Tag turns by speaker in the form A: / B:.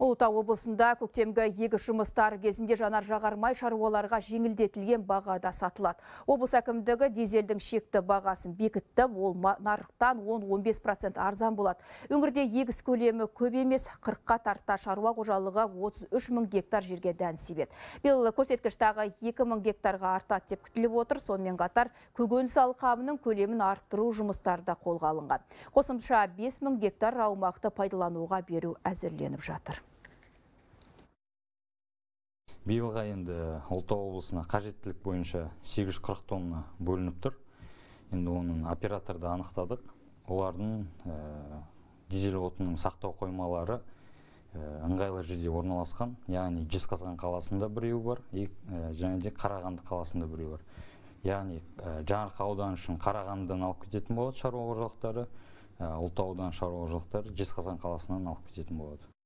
A: Ұлытау облысында көктемгі егі жұмыстар кезінде жанар жағармай шаруаларға жеңілдетілген бағада сатылады. Облыс әкімдігі дизельдің шекті бағасын бекітті, ол нарықтан 10-15% арзан болады. Өңірде егіс көлемі көп емес 40-қа тарта шаруа қожалығы 33 мың гектар жерге дән себеді. Белілі көрсеткіш тағы 2 мың гектарға артады деп күтіліп отыр, сонымен қатар көгін алқабының көлемін арттыру жұмыстары да қолға алынған. Қосымша 5 мың гектар аумақты пайдалануға беру әзірленіп жатыр
B: биылға енді ұлытау облысына қажеттілік бойынша 840 тонна бөлініп тұр енді оның операторды анықтадық олардың ә, дизель сақтау қоймалары э, ыңғайлы жерде орналасқан яғни жезқазған қаласында біреуі бар э, және де қарағанды қаласында біреуі бар яғни ә, қаудан ауданы үшін қарағандыдан алып кететін болады шаруа қожалықтары ұлытау ауданы шаруа қожалықтары жезқазған қаласынан алып кететін болады